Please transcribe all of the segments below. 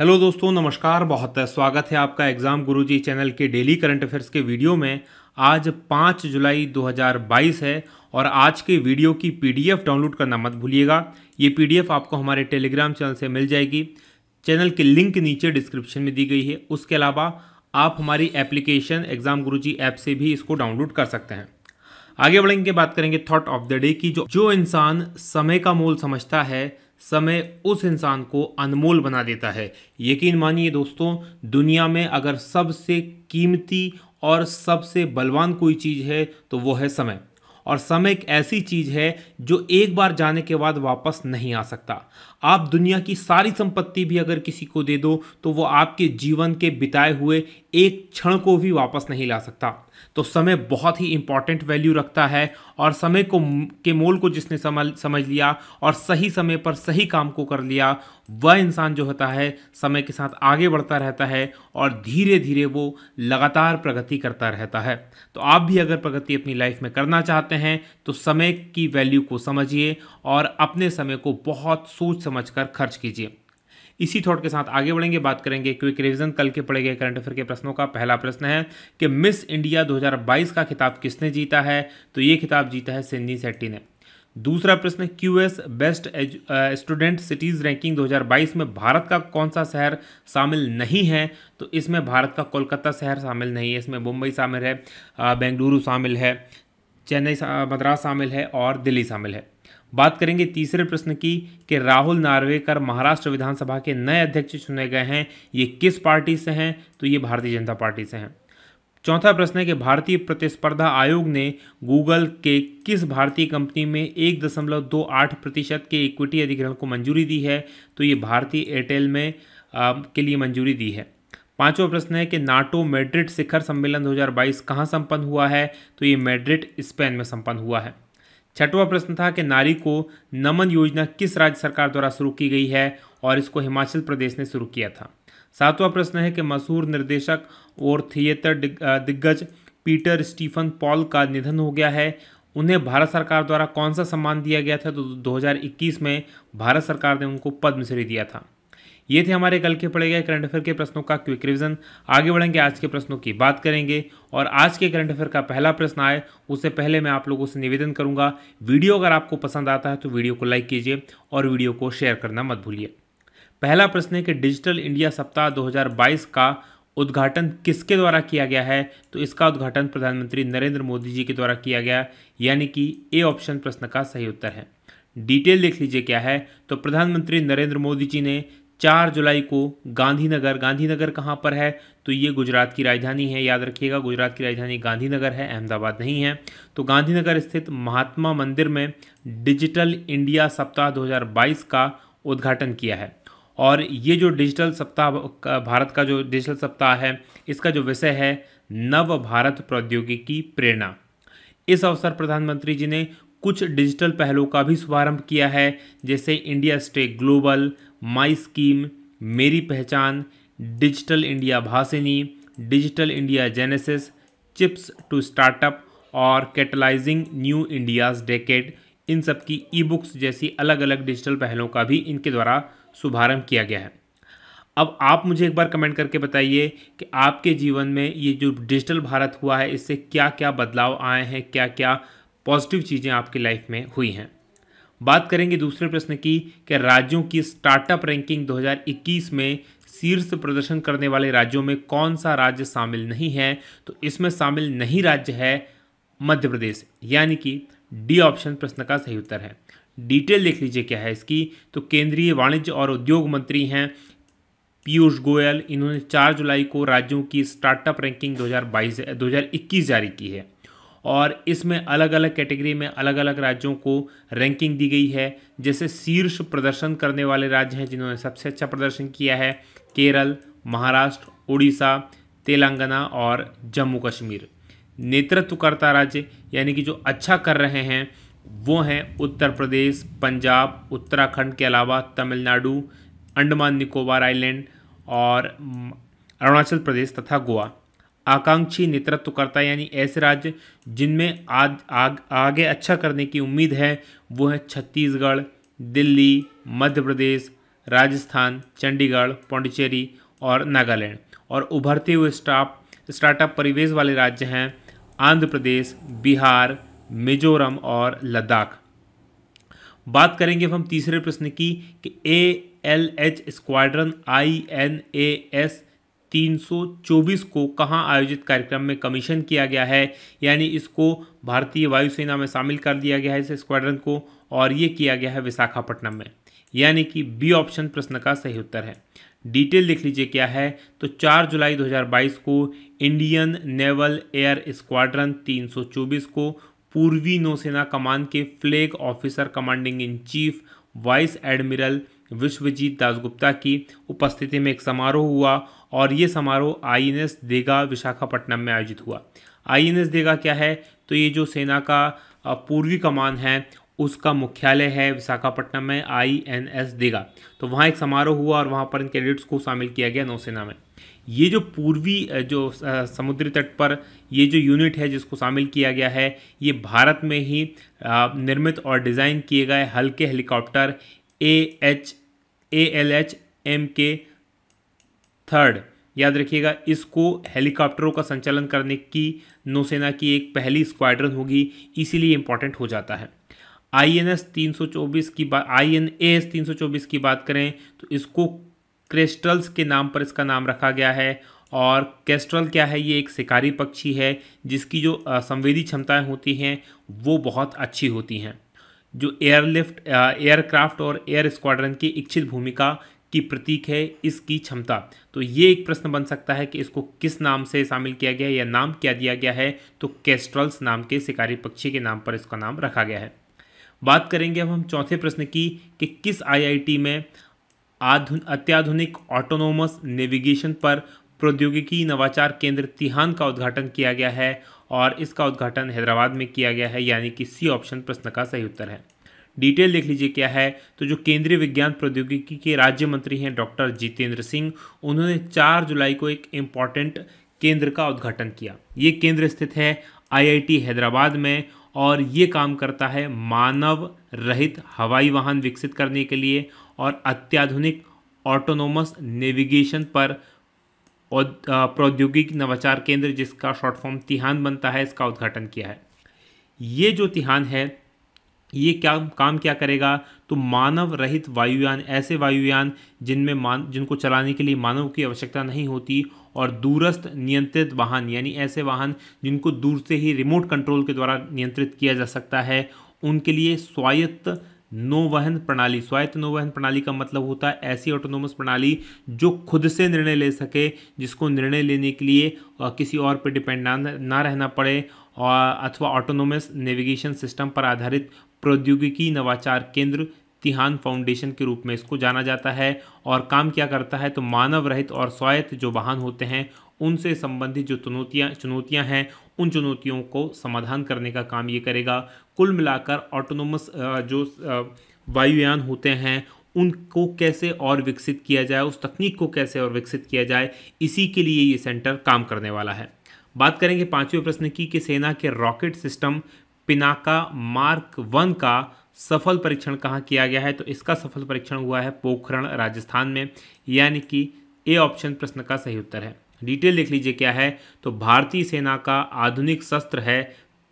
hello दोस्तों नमस्कार बहुत स्वागत है आपका एग्ज़ाम गुरुजी चैनल के डेली करंट अफेयर्स के वीडियो में आज 5 जुलाई 2022 है और आज के वीडियो की पीडीएफ डाउनलोड करना मत भूलिएगा ये पीडीएफ आपको हमारे टेलीग्राम चैनल से मिल जाएगी चैनल के लिंक नीचे डिस्क्रिप्शन में दी गई है उसके अलावा आप हमारी एप्लीकेशन एग्ज़ाम गुरु ऐप से भी इसको डाउनलोड कर सकते हैं आगे बढ़ेंगे बात करेंगे थॉट ऑफ द डे की जो जो इंसान समय का मोल समझता है समय उस इंसान को अनमोल बना देता है यकीन मानिए दोस्तों दुनिया में अगर सबसे कीमती और सबसे बलवान कोई चीज़ है तो वो है समय और समय एक ऐसी चीज़ है जो एक बार जाने के बाद वापस नहीं आ सकता आप दुनिया की सारी संपत्ति भी अगर किसी को दे दो तो वो आपके जीवन के बिताए हुए एक क्षण को भी वापस नहीं ला सकता तो समय बहुत ही इंपॉर्टेंट वैल्यू रखता है और समय को के मोल को जिसने समझ समझ लिया और सही समय पर सही काम को कर लिया वह इंसान जो होता है समय के साथ आगे बढ़ता रहता है और धीरे धीरे वो लगातार प्रगति करता रहता है तो आप भी अगर प्रगति अपनी लाइफ में करना चाहते हैं तो समय की वैल्यू को समझिए और अपने समय को बहुत सोच समझकर खर्च कीजिए इसी थॉट के साथ आगे बढ़ेंगे बात करेंगे क्विक रिविजन कल के पड़े गए करंट अफेयर के प्रश्नों का पहला प्रश्न है कि मिस इंडिया 2022 का खिताब किसने जीता है तो ये खिताब जीता है सिंधी सेट्टी ने दूसरा प्रश्न Q S best student cities ranking 2022 में भारत का कौन सा शहर शामिल नहीं है तो इसमें भारत का कोलकाता शहर शामिल नहीं है इसमें मुंबई शामिल है बेंगलुरु शामिल है चेन्नई मद्रास शामिल है और दिल्ली शामिल है बात करेंगे तीसरे प्रश्न की कि राहुल नार्वेकर महाराष्ट्र विधानसभा के नए अध्यक्ष चुने गए हैं ये किस पार्टी से हैं तो ये भारतीय जनता पार्टी से हैं चौथा प्रश्न है कि भारतीय प्रतिस्पर्धा आयोग ने गूगल के किस भारतीय कंपनी में एक दशमलव दो आठ प्रतिशत के इक्विटी अधिग्रहण को मंजूरी दी है तो ये भारतीय एयरटेल में आ, के लिए मंजूरी दी है पांचवा प्रश्न है कि नाटो मेड्रिड शिखर सम्मेलन 2022 कहाँ संपन्न हुआ है तो ये मेड्रिड स्पेन में संपन्न हुआ है छठवां प्रश्न था कि नारी को नमन योजना किस राज्य सरकार द्वारा शुरू की गई है और इसको हिमाचल प्रदेश ने शुरू किया था सातवां प्रश्न है कि मशहूर निर्देशक और थिएटर दिग्गज पीटर स्टीफन पॉल का निधन हो गया है उन्हें भारत सरकार द्वारा कौन सा सम्मान दिया गया था तो 2021 में भारत सरकार ने उनको पद्मश्री दिया था ये थे हमारे कल के पढ़े गए करंट अफेयर के प्रश्नों का क्विक रिविजन आगे बढ़ेंगे आज के प्रश्नों की बात करेंगे और आज के करंट अफेयर का पहला प्रश्न आए उससे पहले मैं आप लोगों से निवेदन करूंगा वीडियो अगर आपको पसंद आता है तो वीडियो को लाइक कीजिए और वीडियो को शेयर करना मत भूलिए पहला प्रश्न है कि डिजिटल इंडिया सप्ताह दो का उद्घाटन किसके द्वारा किया गया है तो इसका उद्घाटन प्रधानमंत्री नरेंद्र मोदी जी के द्वारा किया गया यानी कि ए ऑप्शन प्रश्न का सही उत्तर है डिटेल देख लीजिए क्या है तो प्रधानमंत्री नरेंद्र मोदी जी ने चार जुलाई को गांधीनगर गांधीनगर कहाँ पर है तो ये गुजरात की राजधानी है याद रखिएगा गुजरात की राजधानी गांधीनगर है अहमदाबाद नहीं है तो गांधीनगर स्थित महात्मा मंदिर में डिजिटल इंडिया सप्ताह 2022 का उद्घाटन किया है और ये जो डिजिटल सप्ताह भारत का जो डिजिटल सप्ताह है इसका जो विषय है नव भारत प्रौद्योगिकी प्रेरणा इस अवसर प्रधानमंत्री जी ने कुछ डिजिटल पहलों का भी शुभारंभ किया है जैसे India stay global my scheme Meri Pehchaan digital India Bhashini digital India genesis chips to startup और कैटलाइजिंग न्यू इंडियाज डेकेड इन सब की ई बुक्स जैसी अलग अलग डिजिटल पहलों का भी इनके द्वारा शुभारंभ किया गया है अब आप मुझे एक बार कमेंट करके बताइए कि आपके जीवन में ये जो डिजिटल भारत हुआ है इससे क्या क्या बदलाव आए हैं क्या क्या पॉजिटिव चीज़ें आपकी लाइफ में हुई हैं बात करेंगे दूसरे प्रश्न की कि राज्यों की स्टार्टअप रैंकिंग 2021 में शीर्ष प्रदर्शन करने वाले राज्यों में कौन सा राज्य शामिल नहीं है तो इसमें शामिल नहीं राज्य है मध्य प्रदेश यानी कि डी ऑप्शन प्रश्न का सही उत्तर है डिटेल देख लीजिए क्या है इसकी तो केंद्रीय वाणिज्य और उद्योग मंत्री हैं पीयूष गोयल इन्होंने 4 जुलाई को राज्यों की स्टार्टअप रैंकिंग 2022 2021 जारी की है और इसमें अलग अलग कैटेगरी में अलग अलग राज्यों को रैंकिंग दी गई है जैसे शीर्ष प्रदर्शन करने वाले राज्य हैं जिन्होंने सबसे अच्छा प्रदर्शन किया है केरल महाराष्ट्र उड़ीसा तेलंगाना और जम्मू कश्मीर नेतृत्वकर्ता राज्य यानी कि जो अच्छा कर रहे हैं वो हैं उत्तर प्रदेश पंजाब उत्तराखंड के अलावा तमिलनाडु अंडमान निकोबार आइलैंड और अरुणाचल प्रदेश तथा गोवा आकांक्षी नेतृत्वकर्ता यानी ऐसे राज्य जिनमें आज आग, आगे अच्छा करने की उम्मीद है वो है छत्तीसगढ़ दिल्ली मध्य प्रदेश राजस्थान चंडीगढ़ पौंडीचेरी और नागालैंड और उभरते हुए स्टाप स्टार्टअप परिवेश वाले राज्य हैं आंध्र प्रदेश बिहार मिजोरम और लद्दाख बात करेंगे अब हम तीसरे प्रश्न की कि A L H squadron I N A S 324 को कहाँ आयोजित कार्यक्रम में कमीशन किया गया है यानी इसको भारतीय वायुसेना में शामिल कर दिया गया है इस स्क्वाड्रन को और ये किया गया है विशाखापट्टनम में यानी कि बी ऑप्शन प्रश्न का सही उत्तर है डिटेल लिख लीजिए क्या है तो 4 जुलाई 2022 को इंडियन नेवल एयर स्क्वाड्रन 324 को पूर्वी नौसेना कमान के flag officer commanding in chief vice admiral Vishwajit Dasgupta की उपस्थिति में एक समारोह हुआ और ये समारोह आई एन एस देगा विशाखापट्टनम में आयोजित हुआ आई एन एस देगा क्या है तो ये जो सेना का पूर्वी कमान है उसका मुख्यालय है विशाखापट्टनम में आई एन एस देगा तो वहाँ एक समारोह हुआ और वहाँ पर इन कैडेट्स को शामिल किया गया नौसेना में ये जो पूर्वी जो समुद्री तट पर ये जो यूनिट है जिसको शामिल किया गया है ये भारत में ही निर्मित और डिज़ाइन किए गए हल्के helicopter A H A L H M K third याद रखिएगा इसको हेलीकॉप्टरों का संचालन करने की नौसेना की एक पहली स्क्वाड्रन होगी इसीलिए इंपॉर्टेंट हो जाता है आई एन एस तीन सौ चौबीस की बात आई एन ए एस तीन सौ चौबीस की बात करें तो इसको क्रेस्टल्स के नाम पर इसका नाम रखा गया है और कैस्ट्रल क्या है ये एक शिकारी पक्षी है जिसकी जो संवेदी क्षमताएं होती हैं वो बहुत अच्छी होती हैं जो एयरलिफ्ट एयरक्राफ्ट और एयर स्क्वाड्रन की इच्छित भूमिका की प्रतीक है इसकी क्षमता तो ये एक प्रश्न बन सकता है कि इसको किस नाम से शामिल किया गया है या नाम क्या दिया गया है तो कैस्ट्रल्स नाम के शिकारी पक्षी के नाम पर इसका नाम रखा गया है बात करेंगे अब हम चौथे प्रश्न की कि किस आईआईटी में आधुन अत्याधुनिक ऑटोनोमस नेविगेशन पर प्रौद्योगिकी नवाचार केंद्र तिहान का उद्घाटन किया गया है और इसका उद्घाटन हैदराबाद में किया गया है यानी कि सी ऑप्शन प्रश्न का सही उत्तर है डिटेल देख लीजिए क्या है तो जो केंद्रीय विज्ञान प्रौद्योगिकी के राज्य मंत्री हैं डॉक्टर जितेंद्र सिंह उन्होंने चार जुलाई को एक इम्पॉर्टेंट केंद्र का उद्घाटन किया ये केंद्र स्थित है आईआईटी हैदराबाद में और ये काम करता है मानव रहित हवाई वाहन विकसित करने के लिए और अत्याधुनिक ऑटोनोमस नेविगेशन पर प्रौद्योगिक नवाचार केंद्र जिसका शॉर्ट फॉर्म तिहान बनता है इसका उद्घाटन किया है ये जो तिहान है ये क्या काम क्या करेगा तो मानव रहित वायुयान ऐसे वायुयान जिनमें मान जिनको चलाने के लिए मानव की आवश्यकता नहीं होती और दूरस्थ नियंत्रित वाहन यानी ऐसे वाहन जिनको दूर से ही रिमोट कंट्रोल के द्वारा नियंत्रित किया जा सकता है उनके लिए स्वायत्त नौवहन प्रणाली स्वायत्त नौवहन प्रणाली का मतलब होता है ऐसी ऑटोनोमस प्रणाली जो खुद से निर्णय ले सके जिसको निर्णय लेने के लिए किसी और पर डिपेंड ना ना रहना पड़े और अथवा ऑटोनोमस नेविगेशन सिस्टम पर आधारित प्रौद्योगिकी नवाचार केंद्र तिहान फाउंडेशन के रूप में इसको जाना जाता है और काम क्या करता है तो मानव रहित और स्वायत्त जो वाहन होते हैं उनसे संबंधित जो चुनौतियाँ चुनौतियाँ हैं उन चुनौतियों को समाधान करने का काम ये करेगा कुल मिलाकर ऑटोनोमस जो वायुयान होते हैं उनको कैसे और विकसित किया जाए उस तकनीक को कैसे और विकसित किया जाए इसी के लिए ये सेंटर काम करने वाला है बात करेंगे पांचवें प्रश्न की कि सेना के rocket system Pinaka mark one का सफल परीक्षण कहाँ किया गया है तो इसका सफल परीक्षण हुआ है पोखरण राजस्थान में यानी कि ए ऑप्शन प्रश्न का सही उत्तर है डिटेल देख लीजिए क्या है तो भारतीय सेना का आधुनिक शस्त्र है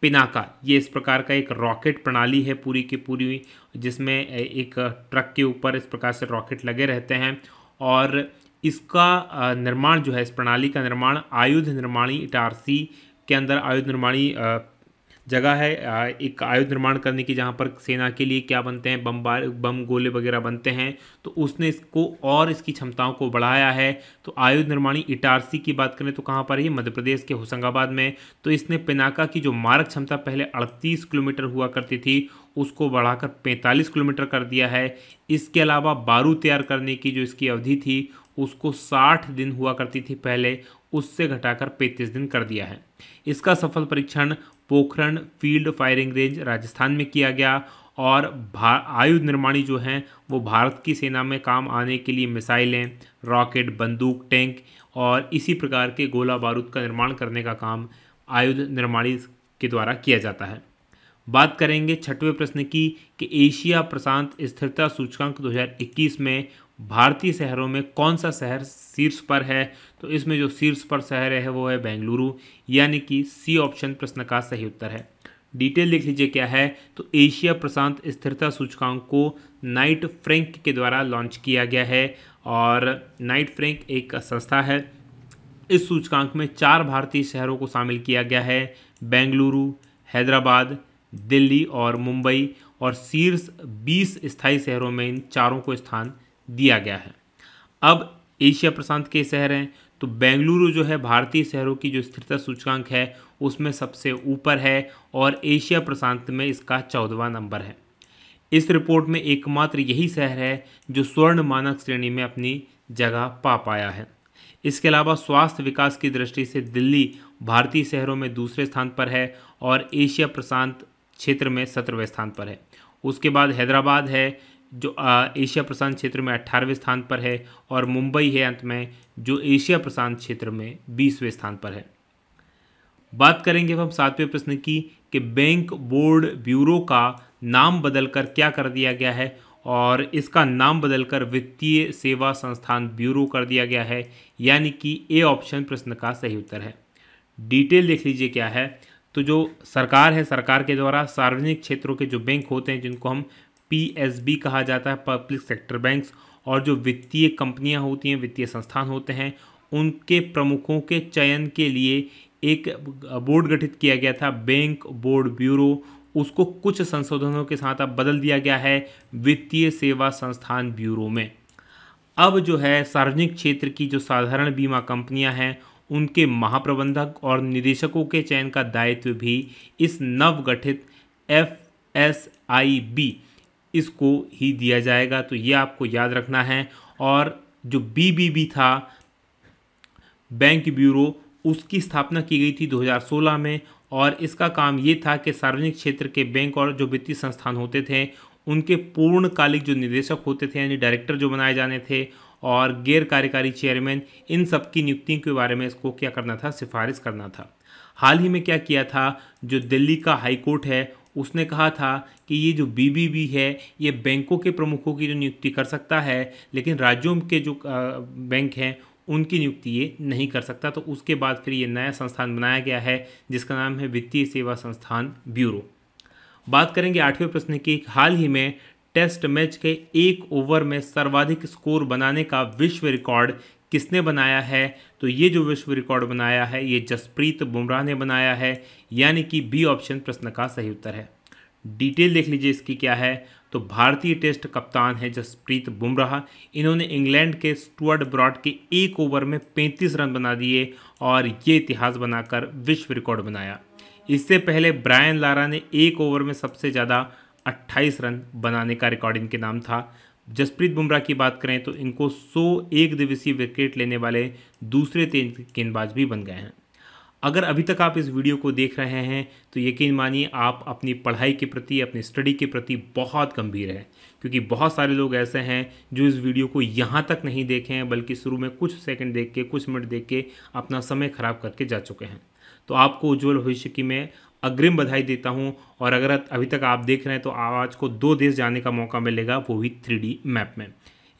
पिनाका ये इस प्रकार का एक रॉकेट प्रणाली है पूरी की पूरी जिसमें एक ट्रक के ऊपर इस प्रकार से रॉकेट लगे रहते हैं और इसका निर्माण जो है इस प्रणाली का निर्माण आयुध निर्माणी इटारसी के अंदर आयुध निर्माणी जगह है एक आयुध निर्माण करने की जहाँ पर सेना के लिए क्या बनते हैं बम बम गोले वगैरह बनते हैं तो उसने इसको और इसकी क्षमताओं को बढ़ाया है तो आयुध निर्माणी इटारसी की बात करें तो कहाँ पर है मध्य प्रदेश के होशंगाबाद में तो इसने पिनाका की जो मारक क्षमता पहले अड़तीस किलोमीटर हुआ करती थी उसको बढ़ाकर पैंतालीस किलोमीटर कर दिया है इसके अलावा बारू तैयार करने की जो इसकी अवधि थी उसको साठ दिन हुआ करती थी पहले उससे घटाकर 35 दिन कर दिया है इसका सफल परीक्षण Pokhran field firing range Rajasthan में किया गया और आयुध निर्माणी जो हैं वो भारत की सेना में काम आने के लिए मिसाइलें रॉकेट बंदूक टैंक और इसी प्रकार के गोला बारूद का निर्माण करने का काम आयुध निर्माणी के द्वारा किया जाता है बात करेंगे छठवें प्रश्न की कि एशिया प्रशांत स्थिरता सूचकांक 2021 में भारतीय शहरों में कौन सा शहर शीर्ष पर है तो इसमें जो शीर्ष पर शहर है वो है बेंगलुरु यानी कि सी ऑप्शन प्रश्न का सही उत्तर है डिटेल देख लीजिए क्या है तो एशिया प्रशांत स्थिरता सूचकांक को नाइट फ्रैंक के द्वारा लॉन्च किया गया है और नाइट फ्रैंक एक संस्था है इस सूचकांक में चार भारतीय शहरों को शामिल किया गया है बेंगलुरु हैदराबाद दिल्ली और मुंबई और शीर्ष 20 स्थायी शहरों में इन चारों को स्थान दिया गया है अब एशिया प्रशांत के शहर हैं तो बेंगलुरु जो है भारतीय शहरों की जो स्थिरता सूचकांक है उसमें सबसे ऊपर है और एशिया प्रशांत में इसका चौदवा नंबर है इस रिपोर्ट में एकमात्र यही शहर है जो स्वर्ण मानक श्रेणी में अपनी जगह पा पाया है इसके अलावा स्वास्थ्य विकास की दृष्टि से दिल्ली भारतीय शहरों में दूसरे स्थान पर है और एशिया प्रशांत क्षेत्र में सत्रहवें स्थान पर है उसके बाद हैदराबाद है जो एशिया प्रशांत क्षेत्र में अट्ठारहवें स्थान पर है और मुंबई है अंत में जो एशिया प्रशांत क्षेत्र में बीसवें स्थान पर है बात करेंगे अब हम सातवें प्रश्न की कि बैंक बोर्ड ब्यूरो का नाम बदलकर क्या कर दिया गया है और इसका नाम बदलकर वित्तीय सेवा संस्थान ब्यूरो कर दिया गया है यानी कि ए ऑप्शन प्रश्न का सही उत्तर है डिटेल देख लीजिए क्या है तो जो सरकार है सरकार के द्वारा सार्वजनिक क्षेत्रों के जो बैंक होते हैं जिनको हम पीएसबी कहा जाता है पब्लिक सेक्टर बैंक्स और जो वित्तीय कंपनियां होती हैं वित्तीय संस्थान होते हैं उनके प्रमुखों के चयन के लिए एक बोर्ड गठित किया गया था बैंक बोर्ड ब्यूरो उसको कुछ संशोधनों के साथ अब बदल दिया गया है वित्तीय सेवा संस्थान ब्यूरो में अब जो है सार्वजनिक क्षेत्र की जो साधारण बीमा कंपनियां हैं उनके महाप्रबंधक और निदेशकों के चयन का दायित्व भी इस नवगठित एफ एस आई बी इसको ही दिया जाएगा तो ये आपको याद रखना है और जो बीबीबी था बैंक ब्यूरो उसकी स्थापना की गई थी 2016 में और इसका काम ये था कि सार्वजनिक क्षेत्र के बैंक और जो वित्तीय संस्थान होते थे उनके पूर्णकालिक जो निदेशक होते थे यानी डायरेक्टर जो बनाए जाने थे और गैर कार्यकारी चेयरमैन इन सब की नियुक्तियों के बारे में इसको क्या करना था सिफारिश करना था हाल ही में क्या किया था जो दिल्ली का हाईकोर्ट है उसने कहा था कि ये जो बीबीबी है ये बैंकों के प्रमुखों की जो नियुक्ति कर सकता है लेकिन राज्यों के जो बैंक हैं उनकी नियुक्ति ये नहीं कर सकता तो उसके बाद फिर ये नया संस्थान बनाया गया है जिसका नाम है वित्तीय सेवा संस्थान ब्यूरो बात करेंगे आठवें प्रश्न की हाल ही में टेस्ट मैच के एक ओवर में सर्वाधिक स्कोर बनाने का विश्व रिकॉर्ड किसने बनाया है तो ये जो विश्व रिकॉर्ड बनाया है ये जसप्रीत बुमराह ने बनाया है यानी कि बी ऑप्शन प्रश्न का सही उत्तर है डिटेल देख लीजिए इसकी क्या है तो भारतीय टेस्ट कप्तान है जसप्रीत बुमराह इन्होंने इंग्लैंड के स्टूअर्ट ब्रॉड के एक ओवर में 35 रन बना दिए और ये इतिहास बनाकर विश्व रिकॉर्ड बनाया इससे पहले ब्रायन लारा ने एक ओवर में सबसे ज़्यादा 28 रन बनाने का रिकॉर्ड इनके नाम था जसप्रीत बुमराह की बात करें तो इनको एक दिवसीय विकेट लेने वाले दूसरे तेज गेंदबाज भी बन गए हैं अगर अभी तक आप इस वीडियो को देख रहे हैं तो यकीन मानिए आप अपनी पढ़ाई के प्रति अपनी स्टडी के प्रति बहुत गंभीर हैं क्योंकि बहुत सारे लोग ऐसे हैं जो इस वीडियो को यहाँ तक नहीं देखे हैं बल्कि शुरू में कुछ सेकंड देख के कुछ मिनट देख के अपना समय ख़राब करके जा चुके हैं तो आपको उज्ज्वल भविष्य की मैं अग्रिम बधाई देता हूँ और अगर अभी तक आप देख रहे हैं तो आज को दो देश जाने का मौका मिलेगा वो भी थ्री मैप में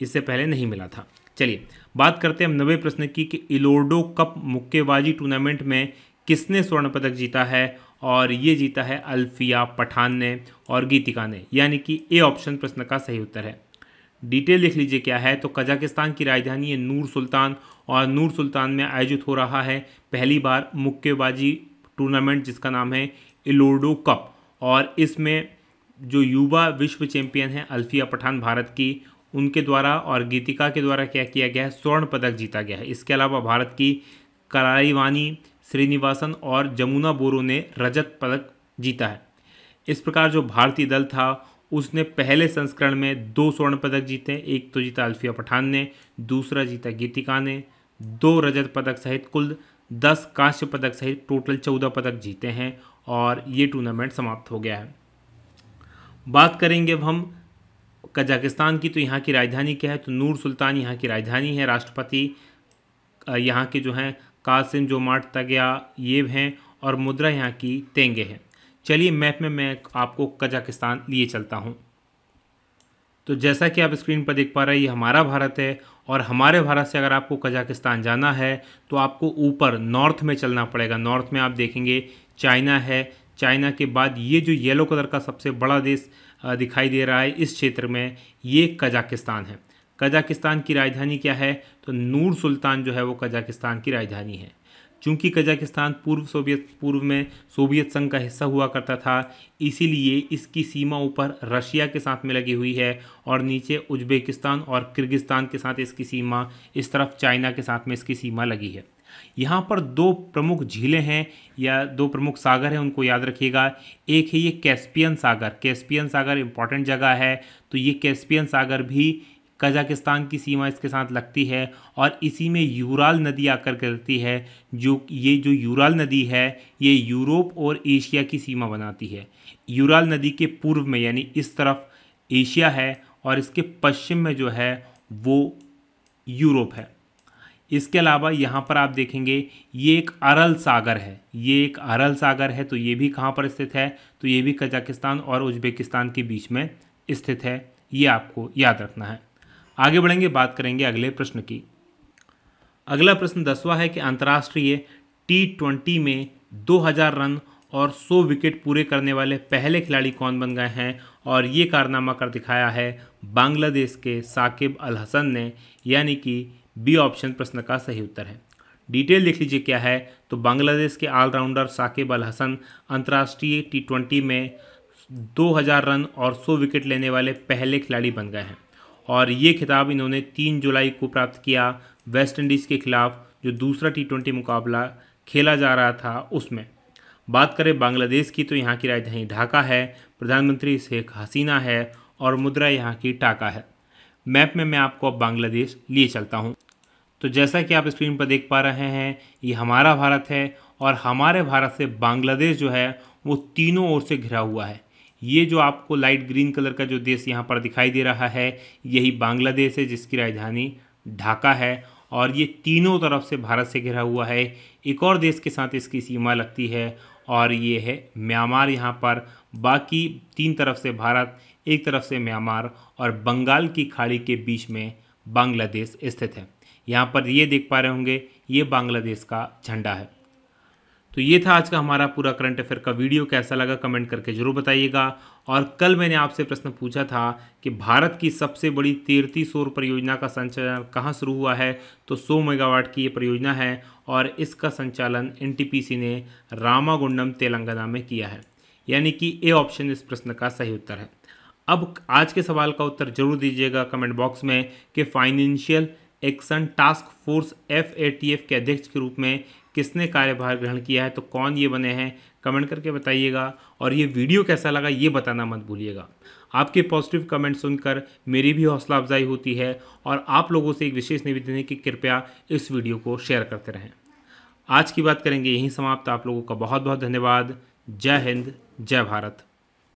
इससे पहले नहीं मिला था चलिए बात करते हैं हम नवे प्रश्न की कि इलोर्डो कप मुक्केबाजी टूर्नामेंट में किसने स्वर्ण पदक जीता है और ये जीता है अल्फिया पठान ने और गीतिका ने यानी कि ए ऑप्शन प्रश्न का सही उत्तर है डिटेल लिख लीजिए क्या है तो कजाकिस्तान की राजधानी है नूर सुल्तान और नूर सुल्तान में आयोजित हो रहा है पहली बार मुक्केबाजी टूर्नामेंट जिसका नाम है इलोडो कप और इसमें जो युवा विश्व चैंपियन हैं अल्फिया पठान भारत की उनके द्वारा और गीतिका के द्वारा क्या किया गया है स्वर्ण पदक जीता गया है इसके अलावा भारत की कराईवानी श्रीनिवासन और जमुना बोरो ने रजत पदक जीता है इस प्रकार जो भारतीय दल था उसने पहले संस्करण में दो स्वर्ण पदक जीते एक तो जीता अल्फिया पठान ने दूसरा जीता गीतिका ने दो रजत पदक सहित कुल दस कांस्य पदक सहित टोटल चौदह पदक जीते हैं और ये टूर्नामेंट समाप्त हो गया है बात करेंगे अब हम कजाकिस्तान की तो यहाँ की राजधानी क्या है तो नूर सुल्तान यहाँ की राजधानी है राष्ट्रपति यहाँ के जो हैं कासिम जो जोमाट तगया येब हैं और मुद्रा यहाँ की तेंगे हैं चलिए मैप में मैं आपको कजाकिस्तान लिए चलता हूँ तो जैसा कि आप स्क्रीन पर देख पा रहे हैं ये हमारा भारत है और हमारे भारत से अगर आपको कजाकिस्तान जाना है तो आपको ऊपर नॉर्थ में चलना पड़ेगा नॉर्थ में आप देखेंगे चाइना है चाइना के बाद ये जो येलो कलर का सबसे बड़ा देश दिखाई दे रहा है इस क्षेत्र में ये कजाकिस्तान है कजाकिस्तान की राजधानी क्या है तो नूर सुल्तान जो है वो कजाकिस्तान की राजधानी है चूंकि कजाकिस्तान पूर्व सोवियत पूर्व में सोवियत संघ का हिस्सा हुआ करता था इसीलिए इसकी सीमा ऊपर रशिया के साथ में लगी हुई है और नीचे उज्बेकिस्तान और किर्गिस्तान के साथ इसकी सीमा इस तरफ चाइना के साथ में इसकी सीमा लगी है यहाँ पर दो प्रमुख झीलें हैं या दो प्रमुख सागर हैं उनको याद रखिएगा एक है ये कैस्पियन सागर कैस्पियन सागर इंपॉर्टेंट जगह है तो ये कैस्पियन सागर भी कजाकिस्तान की सीमा इसके साथ लगती है और इसी में यूराल नदी आकर गिरती है जो ये जो यूराल नदी है ये यूरोप और एशिया की सीमा बनाती है यूराल नदी के पूर्व में यानी इस तरफ एशिया है और इसके पश्चिम में जो है वो यूरोप है इसके अलावा यहाँ पर आप देखेंगे ये एक अरल सागर है ये एक अरल सागर है तो ये भी कहाँ पर स्थित है तो ये भी कजाकिस्तान और उज्बेकिस्तान के बीच में स्थित है ये आपको याद रखना है आगे बढ़ेंगे बात करेंगे अगले प्रश्न की अगला प्रश्न दसवा है कि अंतर्राष्ट्रीय टी ट्वेंटी में 2000 रन और 100 विकेट पूरे करने वाले पहले खिलाड़ी कौन बन गए हैं और ये कारनामा कर दिखाया है बांग्लादेश के साकिब अल हसन ने यानी कि बी ऑप्शन प्रश्न का सही उत्तर है डिटेल देख लीजिए क्या है तो बांग्लादेश के ऑलराउंडर साकिब अल हसन अंतर्राष्ट्रीय टी ट्वेंटी में 2000 रन और 100 विकेट लेने वाले पहले खिलाड़ी बन गए हैं और ये खिताब इन्होंने तीन जुलाई को प्राप्त किया वेस्ट इंडीज़ के खिलाफ जो दूसरा टी ट्वेंटी मुकाबला खेला जा रहा था उसमें बात करें बांग्लादेश की तो यहाँ की राजधानी ढाका है प्रधानमंत्री शेख हसीना है और मुद्रा यहाँ की टाका है मैप में मैं आपको अब बांग्लादेश लिए चलता हूँ तो जैसा कि आप स्क्रीन पर देख पा रहे हैं ये हमारा भारत है और हमारे भारत से बांग्लादेश जो है वो तीनों ओर से घिरा हुआ है ये जो आपको लाइट ग्रीन कलर का जो देश यहाँ पर दिखाई दे रहा है यही बांग्लादेश है जिसकी राजधानी ढाका है और ये तीनों तरफ से भारत से घिरा हुआ है एक और देश के साथ इसकी सीमा लगती है और ये है म्यांमार यहाँ पर बाकी तीन तरफ से भारत एक तरफ से म्यांमार और बंगाल की खाड़ी के बीच में बांग्लादेश स्थित है यहाँ पर ये देख पा रहे होंगे ये बांग्लादेश का झंडा है तो ये था आज का हमारा पूरा करंट अफेयर का वीडियो कैसा लगा कमेंट करके ज़रूर बताइएगा और कल मैंने आपसे प्रश्न पूछा था कि भारत की सबसे बड़ी तीर्थी सौर परियोजना का संचालन कहाँ शुरू हुआ है तो 100 मेगावाट की ये परियोजना है और इसका संचालन एनटीपीसी ने रामागुंडम तेलंगाना में किया है यानी कि ए ऑप्शन इस प्रश्न का सही उत्तर है अब आज के सवाल का उत्तर जरूर दीजिएगा कमेंट बॉक्स में कि financial action task force F के अध्यक्ष के रूप में किसने कार्यभार ग्रहण किया है तो कौन ये बने हैं कमेंट करके बताइएगा और ये वीडियो कैसा लगा ये बताना मत भूलिएगा आपके पॉजिटिव कमेंट सुनकर मेरी भी हौसला अफजाई होती है और आप लोगों से एक विशेष निवेदन है कि कृपया इस वीडियो को शेयर करते रहें आज की बात करेंगे यहीं समाप्त आप लोगों का बहुत बहुत धन्यवाद जय हिंद जय भारत